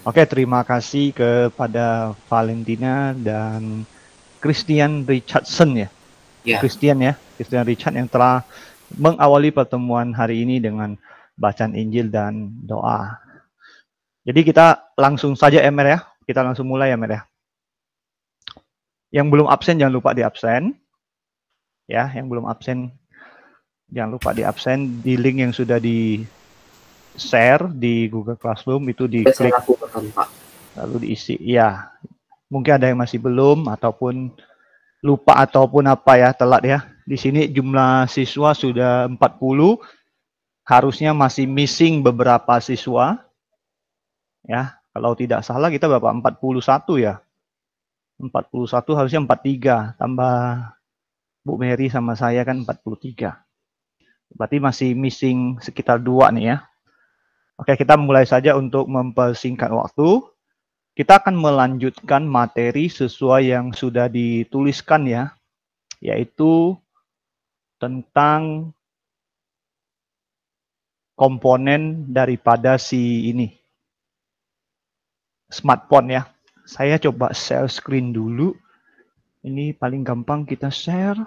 Oke, terima kasih kepada Valentina dan Christian Richardson ya. Yeah. Christian ya, Christian Richard yang telah mengawali pertemuan hari ini dengan bacaan Injil dan doa. Jadi kita langsung saja Emer ya, ya, kita langsung mulai ya Emer ya. Yang belum absen jangan lupa di absen. Ya, yang belum absen jangan lupa di absen di link yang sudah di share di Google Classroom itu di iya, klik lalu diisi. Ya, mungkin ada yang masih belum ataupun lupa ataupun apa ya telat ya. Di sini jumlah siswa sudah 40, harusnya masih missing beberapa siswa. Ya, kalau tidak salah kita berapa? 41 ya. 41 harusnya 43 tambah Bu Mary sama saya kan 43. Berarti masih missing sekitar dua nih ya. Oke, kita mulai saja untuk mempersingkat waktu. Kita akan melanjutkan materi sesuai yang sudah dituliskan ya, yaitu tentang komponen daripada si ini, smartphone ya. Saya coba share screen dulu. Ini paling gampang kita share.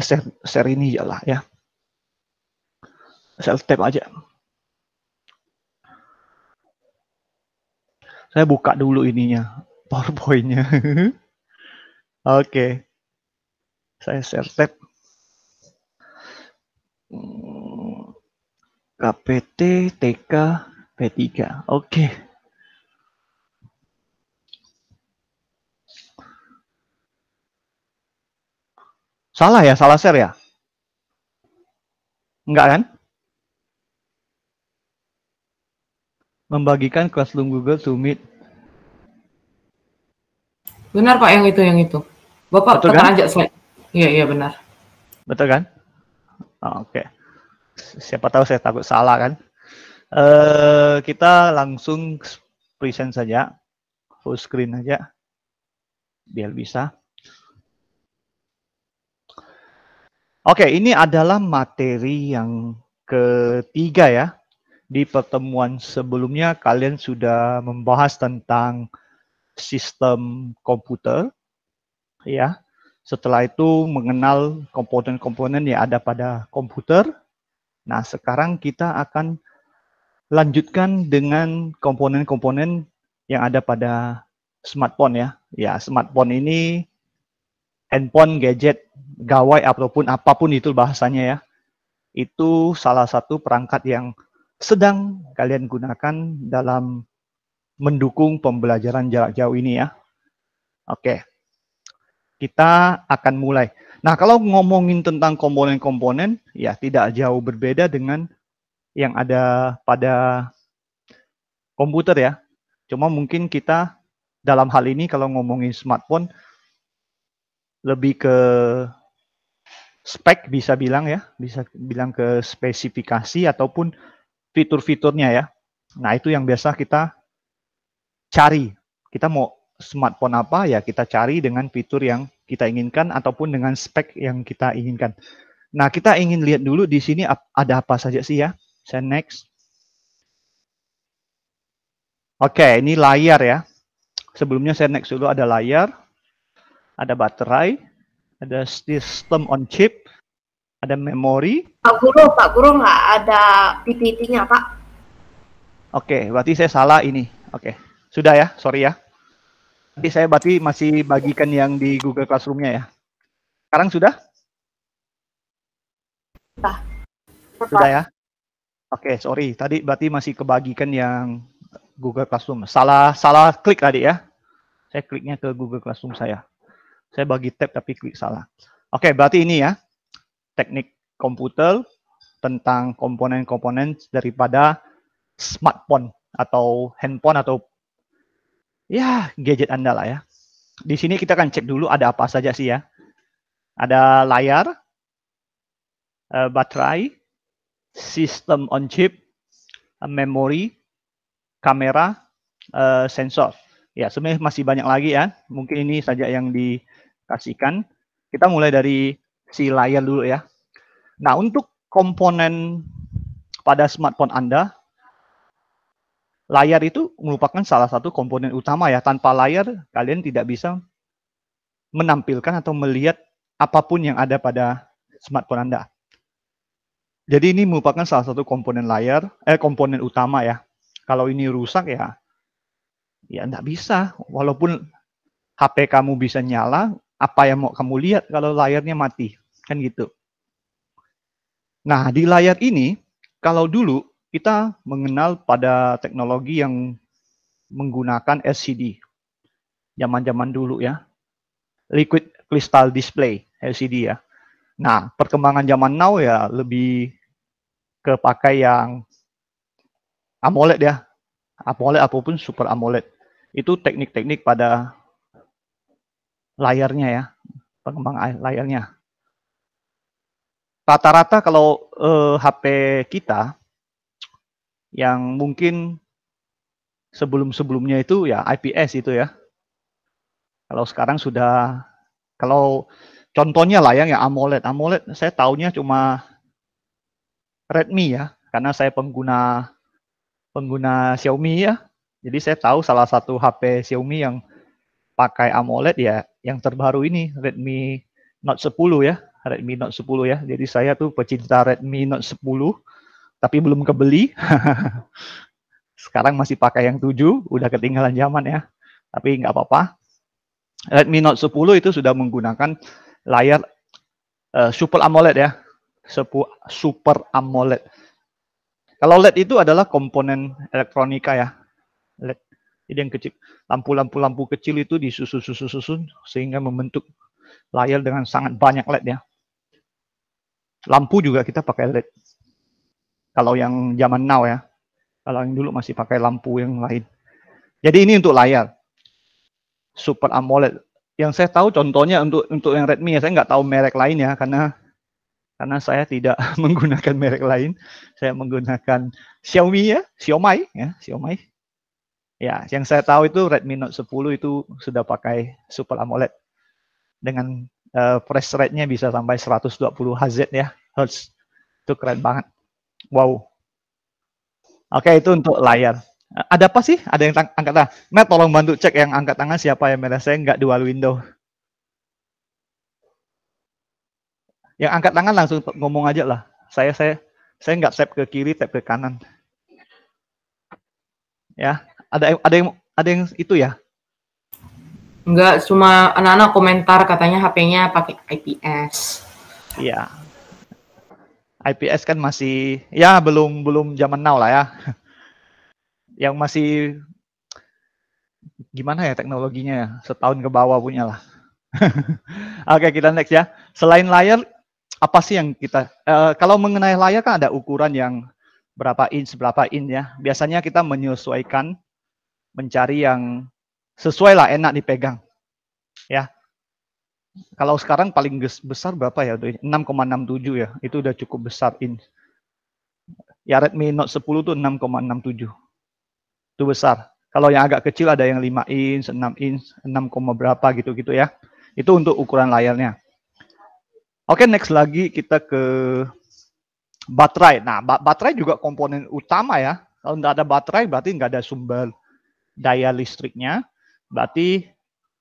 Share, share ini ya lah ya self tap aja saya buka dulu ininya powerpointnya oke okay. saya share tab hmm, KPT TK P3 oke okay. salah ya salah share ya enggak kan membagikan Classroom Google to Meet. Benar Pak yang itu yang itu. Bapak Betul tekan kan? aja slide. Iya iya benar. Betul kan? Oh, Oke. Okay. Siapa tahu saya takut salah kan. Uh, kita langsung present saja. Full screen aja. Biar bisa. Oke, okay, ini adalah materi yang ketiga ya di pertemuan sebelumnya kalian sudah membahas tentang sistem komputer ya. Setelah itu mengenal komponen-komponen yang ada pada komputer. Nah, sekarang kita akan lanjutkan dengan komponen-komponen yang ada pada smartphone ya. Ya, smartphone ini handphone, gadget, gawai ataupun apapun itu bahasanya ya. Itu salah satu perangkat yang sedang kalian gunakan dalam mendukung pembelajaran jarak jauh ini ya. Oke, kita akan mulai. Nah, kalau ngomongin tentang komponen-komponen, ya tidak jauh berbeda dengan yang ada pada komputer ya. Cuma mungkin kita dalam hal ini kalau ngomongin smartphone, lebih ke spek bisa bilang ya, bisa bilang ke spesifikasi ataupun fitur-fiturnya ya. Nah, itu yang biasa kita cari. Kita mau smartphone apa ya kita cari dengan fitur yang kita inginkan ataupun dengan spek yang kita inginkan. Nah, kita ingin lihat dulu di sini ada apa saja sih ya. Saya next. Oke, ini layar ya. Sebelumnya saya next dulu ada layar, ada baterai, ada sistem on chip, ada memori? Pak Guru, Pak Guru nggak ada PPT-nya, Pak. Oke, okay, berarti saya salah ini. Oke, okay. sudah ya, sorry ya. Nanti saya berarti masih bagikan yang di Google Classroom-nya ya. Sekarang sudah? Sudah. Sudah ya? Oke, okay, sorry. Tadi berarti masih kebagikan yang Google Classroom. Salah salah klik tadi ya. Saya kliknya ke Google Classroom saya. Saya bagi tab tapi klik salah. Oke, okay, berarti ini ya teknik komputer tentang komponen-komponen daripada smartphone atau handphone atau ya gadget Anda lah ya. Di sini kita akan cek dulu ada apa saja sih ya. Ada layar, eh, baterai, sistem on chip, eh, memori, kamera, eh, sensor. Ya, sebenarnya masih banyak lagi ya. Mungkin ini saja yang dikasihkan. Kita mulai dari si layar dulu ya. Nah, untuk komponen pada smartphone Anda, layar itu merupakan salah satu komponen utama ya. Tanpa layar, kalian tidak bisa menampilkan atau melihat apapun yang ada pada smartphone Anda. Jadi ini merupakan salah satu komponen layar, eh komponen utama ya. Kalau ini rusak ya, ya tidak bisa. Walaupun HP kamu bisa nyala, apa yang mau kamu lihat kalau layarnya mati? Kan gitu. Nah, di layar ini, kalau dulu kita mengenal pada teknologi yang menggunakan LCD. Zaman-zaman dulu ya. Liquid Crystal Display, LCD ya. Nah, perkembangan zaman now ya lebih kepakai yang AMOLED ya. AMOLED apapun Super AMOLED. Itu teknik-teknik pada layarnya ya, pengembang layarnya. Rata-rata kalau eh, HP kita yang mungkin sebelum-sebelumnya itu ya IPS itu ya. Kalau sekarang sudah kalau contohnya lah ya AMOLED. AMOLED saya tahunya cuma Redmi ya, karena saya pengguna pengguna Xiaomi ya. Jadi saya tahu salah satu HP Xiaomi yang pakai AMOLED ya yang terbaru ini Redmi Note 10 ya, Redmi Note 10 ya. Jadi saya tuh pecinta Redmi Note 10 tapi belum kebeli. Sekarang masih pakai yang 7, udah ketinggalan zaman ya. Tapi nggak apa-apa. Redmi Note 10 itu sudah menggunakan layar uh, Super AMOLED ya. Super AMOLED. Kalau LED itu adalah komponen elektronika ya. LED jadi yang kecil, lampu-lampu lampu kecil itu disusun-susun sehingga membentuk layar dengan sangat banyak LED ya. Lampu juga kita pakai LED. Kalau yang zaman now ya. Kalau yang dulu masih pakai lampu yang lain. Jadi ini untuk layar. Super AMOLED. Yang saya tahu contohnya untuk untuk yang Redmi ya, saya nggak tahu merek lain ya karena karena saya tidak menggunakan merek lain. Saya menggunakan Xiaomi ya, Xiaomi ya, Xiaomi. Ya, yang saya tahu itu Redmi Note 10 itu sudah pakai Super AMOLED dengan uh, eh, refresh rate-nya bisa sampai 120 Hz ya, Hertz. Itu keren banget. Wow. Oke, itu untuk layar. Eh, ada apa sih? Ada yang angkat tangan? Matt, tolong bantu cek yang angkat tangan siapa yang merah saya nggak dual window. Yang angkat tangan langsung ngomong aja lah. Saya saya saya nggak tap ke kiri, tap ke kanan. Ya, ada ada yang ada yang itu ya? Enggak, cuma anak-anak komentar katanya HP-nya pakai IPS. Iya. IPS kan masih ya belum belum zaman now lah ya. Yang masih gimana ya teknologinya ya? Setahun ke bawah punya lah. Oke, kita next ya. Selain layar apa sih yang kita uh, kalau mengenai layar kan ada ukuran yang berapa inch berapa inch ya. Biasanya kita menyesuaikan mencari yang sesuai lah enak dipegang. Ya. Kalau sekarang paling besar berapa ya? 6,67 ya. Itu udah cukup besar in. Ya Redmi Note 10 tuh 6,67. Itu besar. Kalau yang agak kecil ada yang 5 in, 6 in, 6, berapa gitu-gitu ya. Itu untuk ukuran layarnya. Oke, okay, next lagi kita ke baterai. Nah, baterai juga komponen utama ya. Kalau nggak ada baterai berarti nggak ada sumber daya listriknya, berarti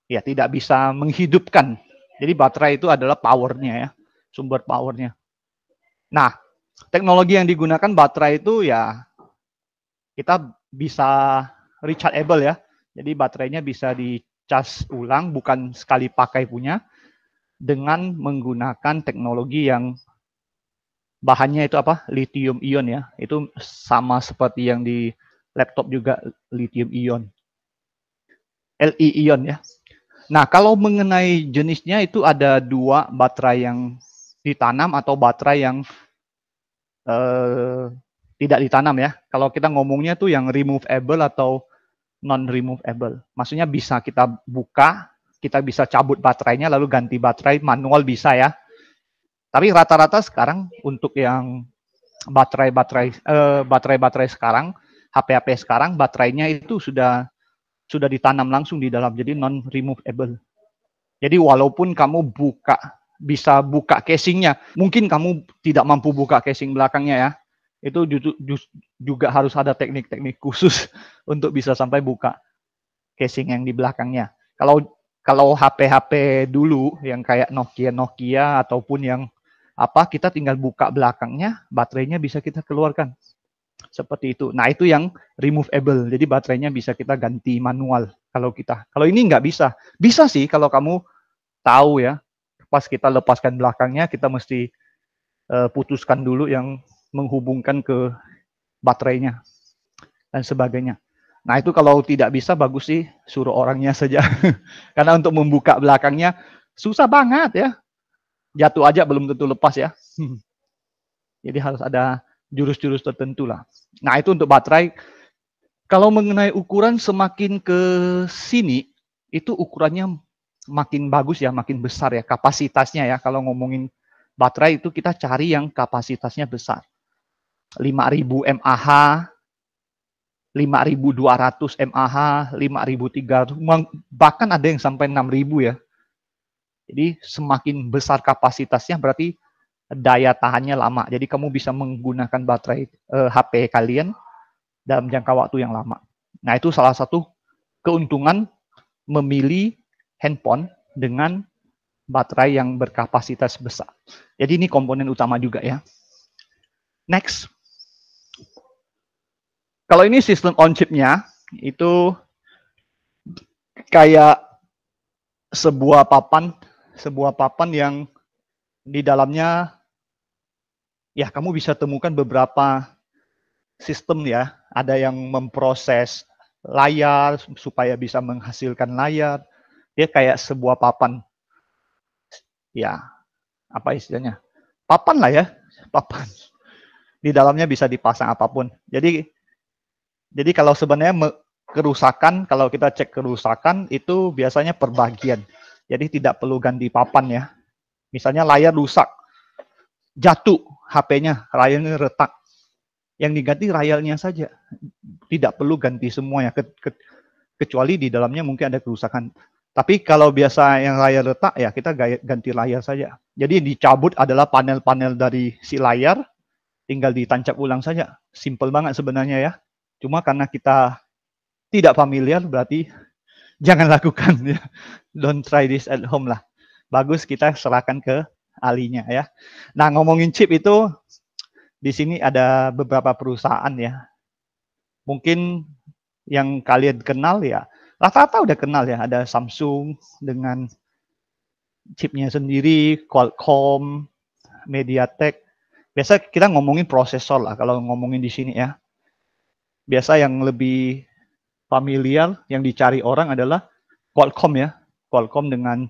ya tidak bisa menghidupkan. Jadi baterai itu adalah powernya ya, sumber powernya. Nah, teknologi yang digunakan baterai itu ya kita bisa rechargeable ya. Jadi baterainya bisa di charge ulang bukan sekali pakai punya dengan menggunakan teknologi yang bahannya itu apa lithium ion ya itu sama seperti yang di laptop juga lithium ion. Li e ion ya. Nah, kalau mengenai jenisnya itu ada dua baterai yang ditanam atau baterai yang eh, tidak ditanam ya. Kalau kita ngomongnya tuh yang removable atau non removable. Maksudnya bisa kita buka, kita bisa cabut baterainya lalu ganti baterai manual bisa ya. Tapi rata-rata sekarang untuk yang baterai-baterai eh, baterai-baterai sekarang HP-HP sekarang baterainya itu sudah sudah ditanam langsung di dalam jadi non removable. Jadi walaupun kamu buka bisa buka casingnya, mungkin kamu tidak mampu buka casing belakangnya ya. Itu juga harus ada teknik-teknik khusus untuk bisa sampai buka casing yang di belakangnya. Kalau kalau HP-HP dulu yang kayak Nokia Nokia ataupun yang apa kita tinggal buka belakangnya, baterainya bisa kita keluarkan seperti itu. Nah, itu yang removable. Jadi baterainya bisa kita ganti manual kalau kita. Kalau ini nggak bisa. Bisa sih kalau kamu tahu ya. Pas kita lepaskan belakangnya, kita mesti uh, putuskan dulu yang menghubungkan ke baterainya dan sebagainya. Nah itu kalau tidak bisa bagus sih suruh orangnya saja. Karena untuk membuka belakangnya susah banget ya. Jatuh aja belum tentu lepas ya. Jadi harus ada jurus-jurus tertentu lah. Nah itu untuk baterai. Kalau mengenai ukuran semakin ke sini itu ukurannya makin bagus ya, makin besar ya kapasitasnya ya. Kalau ngomongin baterai itu kita cari yang kapasitasnya besar. 5000 mAh, 5200 mAh, 5300, bahkan ada yang sampai 6000 ya. Jadi semakin besar kapasitasnya berarti daya tahannya lama. Jadi kamu bisa menggunakan baterai HP eh, kalian dalam jangka waktu yang lama. Nah, itu salah satu keuntungan memilih handphone dengan baterai yang berkapasitas besar. Jadi ini komponen utama juga ya. Next. Kalau ini sistem on chipnya itu kayak sebuah papan, sebuah papan yang di dalamnya ya kamu bisa temukan beberapa sistem ya. Ada yang memproses layar supaya bisa menghasilkan layar. Dia ya, kayak sebuah papan. Ya, apa istilahnya? Papan lah ya, papan. Di dalamnya bisa dipasang apapun. Jadi jadi kalau sebenarnya kerusakan, kalau kita cek kerusakan itu biasanya perbagian. Jadi tidak perlu ganti papan ya. Misalnya layar rusak, jatuh HP-nya, rayalnya retak. Yang diganti rayalnya saja. Tidak perlu ganti semua ya ke, kecuali di dalamnya mungkin ada kerusakan. Tapi kalau biasa yang layar retak ya kita ganti layar saja. Jadi dicabut adalah panel-panel dari si layar, tinggal ditancap ulang saja. Simple banget sebenarnya ya. Cuma karena kita tidak familiar berarti jangan lakukan ya. Don't try this at home lah. Bagus kita serahkan ke alinya ya. Nah, ngomongin chip itu di sini ada beberapa perusahaan ya. Mungkin yang kalian kenal ya, rata-rata udah kenal ya, ada Samsung dengan chipnya sendiri, Qualcomm, MediaTek. Biasa kita ngomongin prosesor lah kalau ngomongin di sini ya. Biasa yang lebih familiar yang dicari orang adalah Qualcomm ya. Qualcomm dengan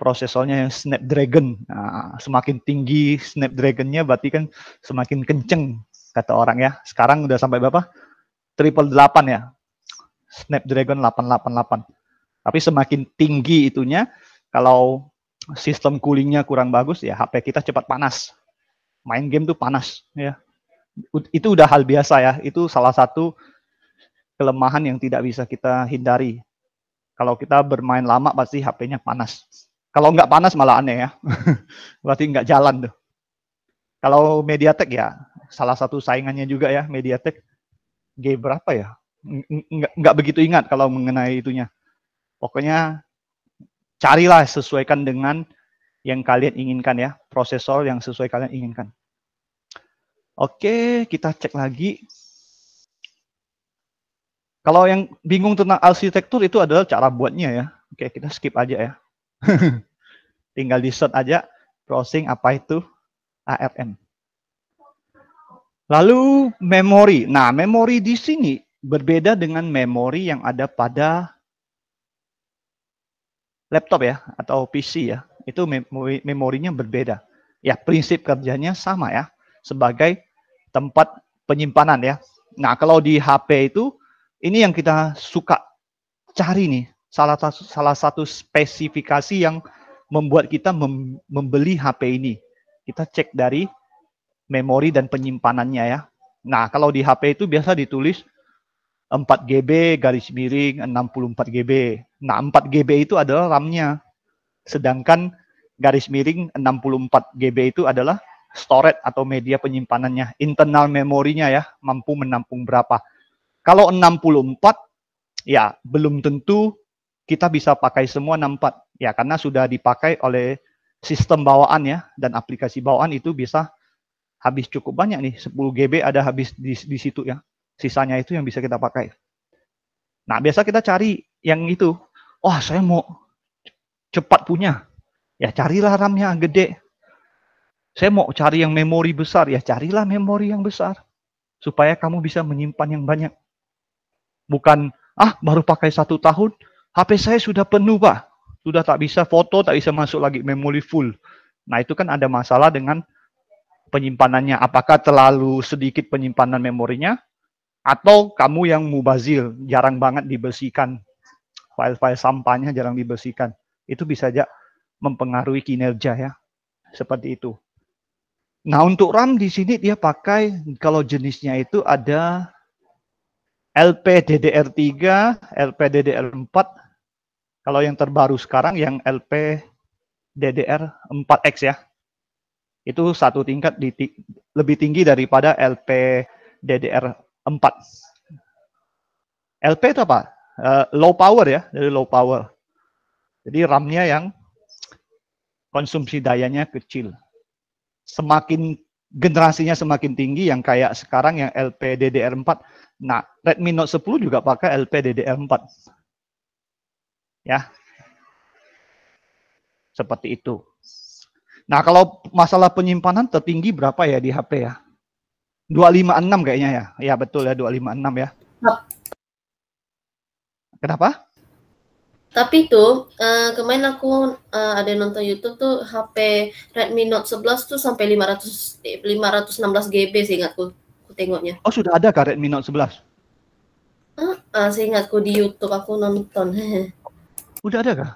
prosesornya yang Snapdragon. Nah, semakin tinggi Snapdragon-nya berarti kan semakin kenceng kata orang ya. Sekarang udah sampai berapa? Triple 8 ya. Snapdragon 888. Tapi semakin tinggi itunya, kalau sistem coolingnya kurang bagus, ya HP kita cepat panas. Main game tuh panas, ya. Itu udah hal biasa ya. Itu salah satu kelemahan yang tidak bisa kita hindari. Kalau kita bermain lama, pasti HP-nya panas kalau nggak panas malah aneh ya. Berarti nggak jalan tuh. Kalau Mediatek ya, salah satu saingannya juga ya Mediatek. G berapa ya? Nggak, nggak begitu ingat kalau mengenai itunya. Pokoknya carilah sesuaikan dengan yang kalian inginkan ya. Prosesor yang sesuai kalian inginkan. Oke, kita cek lagi. Kalau yang bingung tentang arsitektur itu adalah cara buatnya ya. Oke, kita skip aja ya. Tinggal di shot aja browsing apa itu ARM. Lalu memori. Nah, memori di sini berbeda dengan memori yang ada pada laptop ya atau PC ya. Itu memorinya berbeda. Ya, prinsip kerjanya sama ya sebagai tempat penyimpanan ya. Nah, kalau di HP itu ini yang kita suka cari nih salah satu salah satu spesifikasi yang membuat kita mem, membeli HP ini. Kita cek dari memori dan penyimpanannya ya. Nah, kalau di HP itu biasa ditulis 4 GB garis miring 64 GB. Nah, 4 GB itu adalah RAM-nya. Sedangkan garis miring 64 GB itu adalah storage atau media penyimpanannya, internal memorinya ya, mampu menampung berapa. Kalau 64 ya belum tentu kita bisa pakai semua 64 ya karena sudah dipakai oleh sistem bawaan ya dan aplikasi bawaan itu bisa habis cukup banyak nih 10 GB ada habis di, di situ ya sisanya itu yang bisa kita pakai nah biasa kita cari yang itu wah oh, saya mau cepat punya ya carilah RAM yang gede saya mau cari yang memori besar ya carilah memori yang besar supaya kamu bisa menyimpan yang banyak bukan ah baru pakai satu tahun HP saya sudah penuh Pak. Sudah tak bisa foto, tak bisa masuk lagi memori full. Nah itu kan ada masalah dengan penyimpanannya. Apakah terlalu sedikit penyimpanan memorinya? Atau kamu yang mubazir, jarang banget dibersihkan. File-file sampahnya jarang dibersihkan. Itu bisa aja mempengaruhi kinerja ya. Seperti itu. Nah untuk RAM di sini dia pakai kalau jenisnya itu ada LPDDR3, LPDDR4, kalau yang terbaru sekarang yang LPDDR4X ya, itu satu tingkat di, lebih tinggi daripada LPDDR4. LP itu apa? Uh, low power ya, dari low power. Jadi RAM-nya yang konsumsi dayanya kecil. Semakin generasinya semakin tinggi yang kayak sekarang yang LPDDR4. Nah, Redmi Note 10 juga pakai LPDDR4. Ya. Seperti itu. Nah, kalau masalah penyimpanan tertinggi berapa ya di HP ya? 256 kayaknya ya. Ya betul ya 256 ya. Kenapa? Tapi tuh eh, uh, kemarin aku uh, ada nonton YouTube tuh HP Redmi Note 11 tuh sampai 500 516 GB sih ingatku Aku tengoknya. Oh, sudah ada kah Redmi Note 11? Uh, ah, uh, ah, ingatku di YouTube aku nonton. udah ada kah?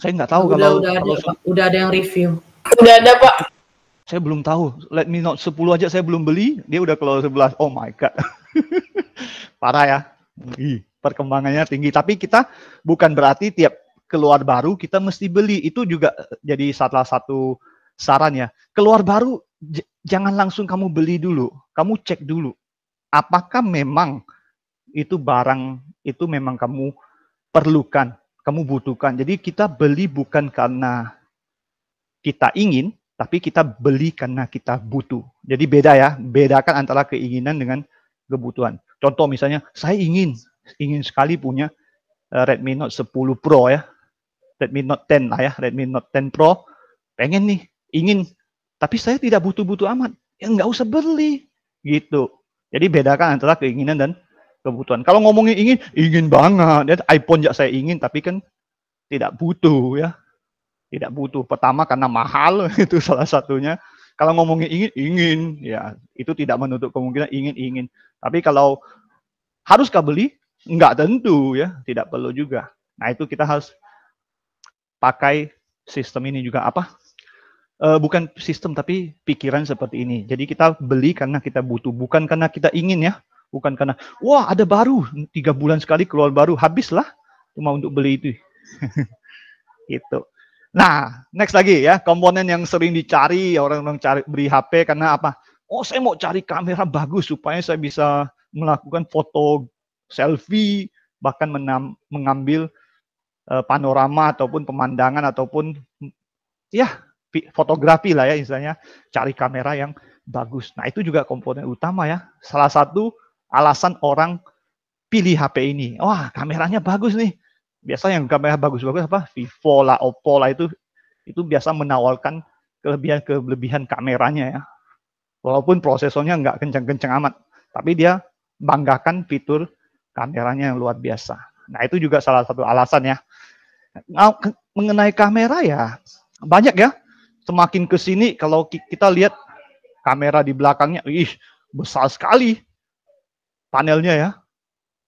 Saya nggak tahu udah, kalau udah ada, kalau... udah ada yang review. Udah ada, Pak. Saya belum tahu. Redmi note 10 aja saya belum beli, dia udah keluar 11. Oh my god. Parah ya. Ih perkembangannya tinggi. Tapi kita bukan berarti tiap keluar baru kita mesti beli. Itu juga eh, jadi salah satu saran ya. Keluar baru jangan langsung kamu beli dulu. Kamu cek dulu apakah memang itu barang itu memang kamu perlukan, kamu butuhkan. Jadi kita beli bukan karena kita ingin, tapi kita beli karena kita butuh. Jadi beda ya, bedakan antara keinginan dengan kebutuhan. Contoh misalnya, saya ingin ingin sekali punya uh, Redmi Note 10 Pro ya. Redmi Note 10 lah ya, Redmi Note 10 Pro. Pengen nih, ingin. Tapi saya tidak butuh-butuh amat. Ya nggak usah beli. Gitu. Jadi bedakan antara keinginan dan kebutuhan. Kalau ngomongin ingin, ingin banget. Ya, iPhone juga saya ingin, tapi kan tidak butuh ya. Tidak butuh. Pertama karena mahal, itu salah satunya. Kalau ngomongin ingin, ingin. Ya, itu tidak menutup kemungkinan ingin-ingin. Tapi kalau haruskah beli? Enggak tentu ya, tidak perlu juga. Nah itu kita harus pakai sistem ini juga apa? E, bukan sistem tapi pikiran seperti ini. Jadi kita beli karena kita butuh, bukan karena kita ingin ya, bukan karena wah ada baru tiga bulan sekali keluar baru, habislah cuma untuk beli itu. itu Nah, next lagi ya, komponen yang sering dicari orang-orang cari beli HP karena apa? Oh, saya mau cari kamera bagus supaya saya bisa melakukan foto selfie, bahkan menam, mengambil uh, panorama ataupun pemandangan ataupun ya fotografi lah ya istilahnya, cari kamera yang bagus. Nah, itu juga komponen utama ya. Salah satu alasan orang pilih HP ini. Wah, kameranya bagus nih. Biasa yang kamera bagus-bagus apa? Vivo lah, Oppo lah itu itu biasa menawarkan kelebihan-kelebihan kameranya ya. Walaupun prosesornya nggak kencang-kencang amat, tapi dia banggakan fitur kameranya yang luar biasa. Nah itu juga salah satu alasan ya. Nah, mengenai kamera ya banyak ya. Semakin ke sini kalau kita lihat kamera di belakangnya, ih besar sekali panelnya ya.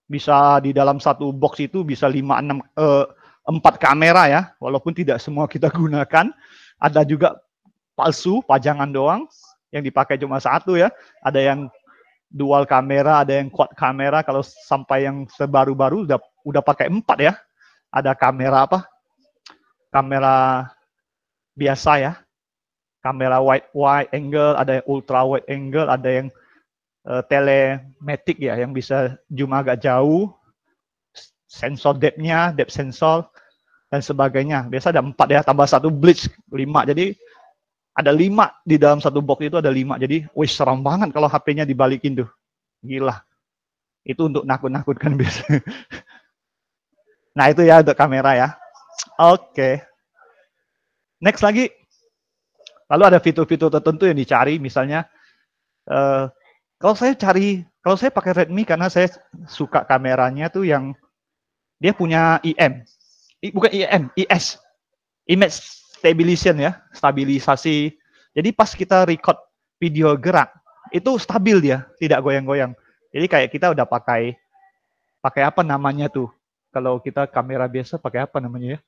Bisa di dalam satu box itu bisa 5 6 eh, kamera ya, walaupun tidak semua kita gunakan. Ada juga palsu, pajangan doang yang dipakai cuma satu ya. Ada yang dual kamera, ada yang quad kamera. Kalau sampai yang sebaru-baru udah udah pakai empat ya. Ada kamera apa? Kamera biasa ya. Kamera wide wide angle, ada yang ultra wide angle, ada yang uh, eh, telematik ya yang bisa zoom agak jauh. Sensor depth-nya, depth sensor dan sebagainya. Biasa ada empat ya, tambah satu blitz lima. Jadi ada lima di dalam satu box itu ada lima. Jadi, wih serem banget kalau HP-nya dibalikin tuh. Gila. Itu untuk nakut-nakutkan biasanya. Nah itu ya untuk kamera ya. Oke. Okay. Next lagi. Lalu ada fitur-fitur tertentu yang dicari, misalnya uh, kalau saya cari, kalau saya pakai Redmi karena saya suka kameranya tuh yang dia punya IM, bukan IM, IS, image stabilization ya, stabilisasi. Jadi pas kita record video gerak, itu stabil dia, tidak goyang-goyang. Jadi kayak kita udah pakai pakai apa namanya tuh? Kalau kita kamera biasa pakai apa namanya ya?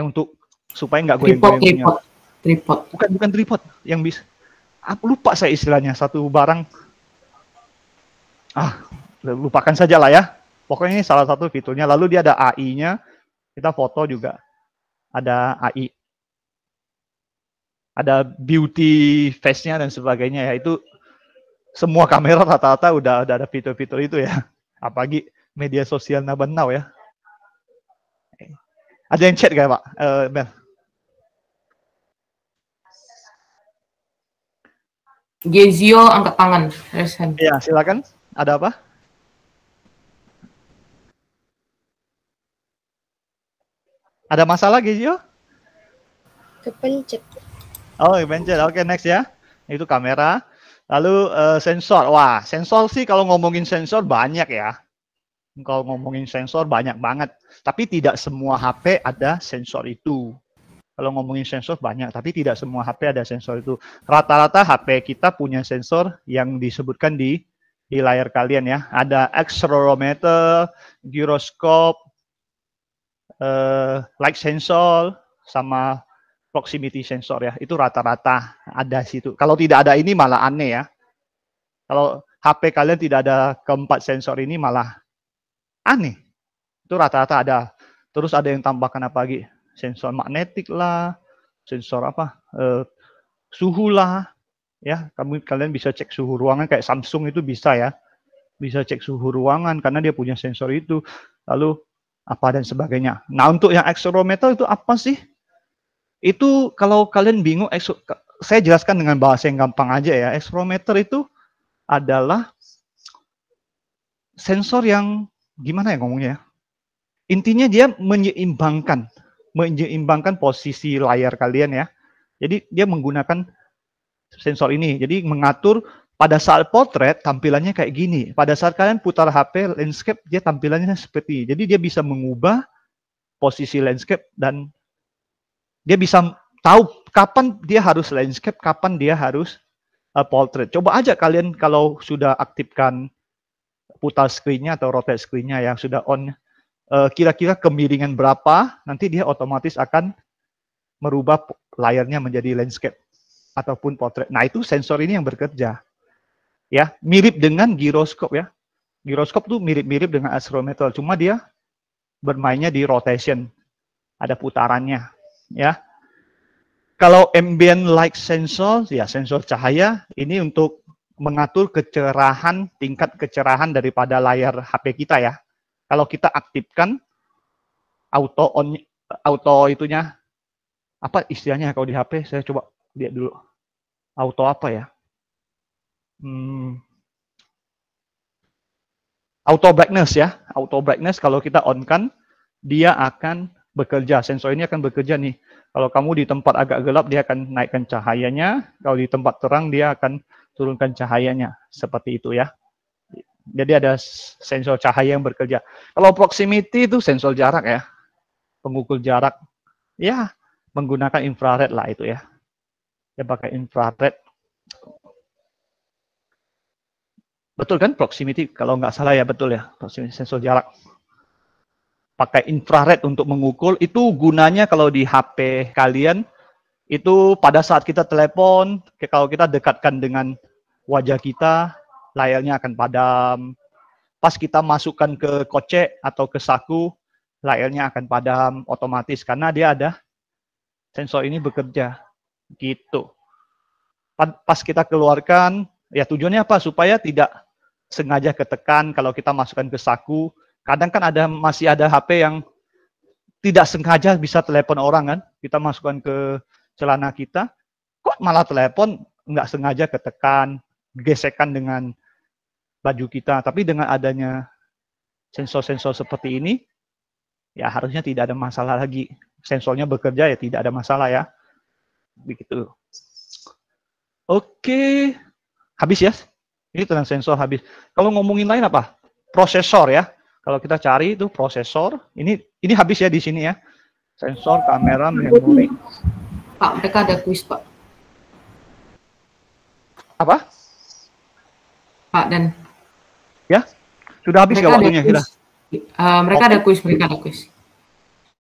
Yang untuk supaya nggak goyang-goyang. Tripod, tripod. Bukan bukan tripod, yang bisa. Lupa saya istilahnya satu barang. Ah, lupakan saja lah ya. Pokoknya ini salah satu fiturnya. Lalu dia ada AI-nya. Kita foto juga ada AI ada beauty face-nya dan sebagainya ya itu semua kamera rata-rata udah, udah ada fitur-fitur itu ya apalagi media sosial naban now ya ada yang chat gak pak uh, eh, Ben Gezio angkat tangan. Ya, silakan. Ada apa? Ada masalah Gezio? Kepencet. Oh, bencher. Oke, okay, next ya. Itu kamera. Lalu uh, sensor. Wah, sensor sih kalau ngomongin sensor banyak ya. Kalau ngomongin sensor banyak banget. Tapi tidak semua HP ada sensor itu. Kalau ngomongin sensor banyak, tapi tidak semua HP ada sensor itu. Rata-rata HP kita punya sensor yang disebutkan di di layar kalian ya. Ada accelerometer, gyroscope, uh, light sensor, sama proximity sensor ya. Itu rata-rata ada situ. Kalau tidak ada ini malah aneh ya. Kalau HP kalian tidak ada keempat sensor ini malah aneh. Itu rata-rata ada. Terus ada yang tambahkan apa lagi? Sensor magnetik lah, sensor apa? Eh, suhu lah. Ya, kamu kalian bisa cek suhu ruangan kayak Samsung itu bisa ya. Bisa cek suhu ruangan karena dia punya sensor itu. Lalu apa dan sebagainya. Nah, untuk yang accelerometer itu apa sih? Itu kalau kalian bingung, saya jelaskan dengan bahasa yang gampang aja ya. eksperometer itu adalah sensor yang gimana ya ngomongnya ya? Intinya dia menyeimbangkan, menyeimbangkan posisi layar kalian ya. Jadi dia menggunakan sensor ini. Jadi mengatur pada saat potret tampilannya kayak gini. Pada saat kalian putar HP landscape dia tampilannya seperti. Ini. Jadi dia bisa mengubah posisi landscape dan dia bisa tahu kapan dia harus landscape, kapan dia harus uh, portrait. Coba aja kalian kalau sudah aktifkan putar screen-nya atau rotate screen-nya yang sudah on, kira uh, kira-kira kemiringan berapa, nanti dia otomatis akan merubah layarnya menjadi landscape ataupun portrait. Nah itu sensor ini yang bekerja. Ya, mirip dengan giroskop ya. Giroskop tuh mirip-mirip dengan accelerometer, cuma dia bermainnya di rotation. Ada putarannya ya. Kalau ambient light sensor, ya sensor cahaya, ini untuk mengatur kecerahan, tingkat kecerahan daripada layar HP kita ya. Kalau kita aktifkan auto on auto itunya apa istilahnya kalau di HP saya coba lihat dulu auto apa ya hmm, auto brightness ya auto brightness kalau kita on kan dia akan bekerja. Sensor ini akan bekerja nih. Kalau kamu di tempat agak gelap, dia akan naikkan cahayanya. Kalau di tempat terang, dia akan turunkan cahayanya. Seperti itu ya. Jadi ada sensor cahaya yang bekerja. Kalau proximity itu sensor jarak ya. Pengukur jarak. Ya, menggunakan infrared lah itu ya. Dia pakai infrared. Betul kan proximity? Kalau nggak salah ya betul ya. Proximity sensor jarak pakai infrared untuk mengukul itu gunanya kalau di HP kalian itu pada saat kita telepon kalau kita dekatkan dengan wajah kita layarnya akan padam pas kita masukkan ke kocek atau ke saku layarnya akan padam otomatis karena dia ada sensor ini bekerja gitu pas kita keluarkan ya tujuannya apa supaya tidak sengaja ketekan kalau kita masukkan ke saku Kadang kan ada masih ada HP yang tidak sengaja bisa telepon orang kan. Kita masukkan ke celana kita, kok malah telepon nggak sengaja ketekan, gesekan dengan baju kita. Tapi dengan adanya sensor-sensor seperti ini, ya harusnya tidak ada masalah lagi. Sensornya bekerja ya tidak ada masalah ya. Begitu. Oke, habis ya. Ini tentang sensor habis. Kalau ngomongin lain apa? Prosesor ya. Kalau kita cari itu prosesor, ini ini habis ya di sini ya. Sensor, kamera, memori. Pak, mereka ada kuis, Pak. Apa? Pak dan Ya? Sudah habis ya mereka ya waktunya kita? Uh, eh, mereka okay. ada kuis, mereka ada kuis.